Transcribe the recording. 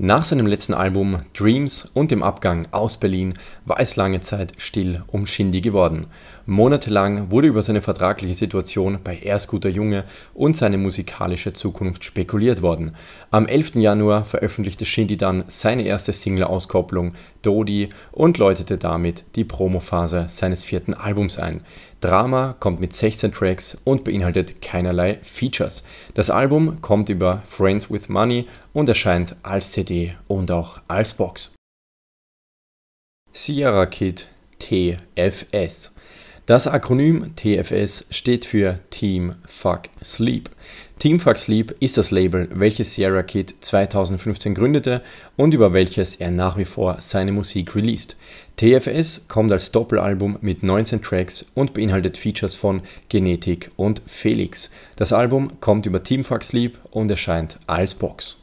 Nach seinem letzten Album Dreams und dem Abgang aus Berlin war es lange Zeit still um Shindy geworden. Monatelang wurde über seine vertragliche Situation bei Erstguter Junge und seine musikalische Zukunft spekuliert worden. Am 11. Januar veröffentlichte Shindy dann seine erste Single-Auskopplung Dodi und läutete damit die Promophase seines vierten Albums ein. Drama kommt mit 16 Tracks und beinhaltet keinerlei Features. Das Album kommt über Friends with Money und erscheint als CD CD und auch als Box. Sierra Kit TFS. Das Akronym TFS steht für Team Fuck Sleep. Team Fuck Sleep ist das Label, welches Sierra Kid 2015 gründete und über welches er nach wie vor seine Musik released. TFS kommt als Doppelalbum mit 19 Tracks und beinhaltet Features von Genetik und Felix. Das Album kommt über Team Fuck Sleep und erscheint als Box.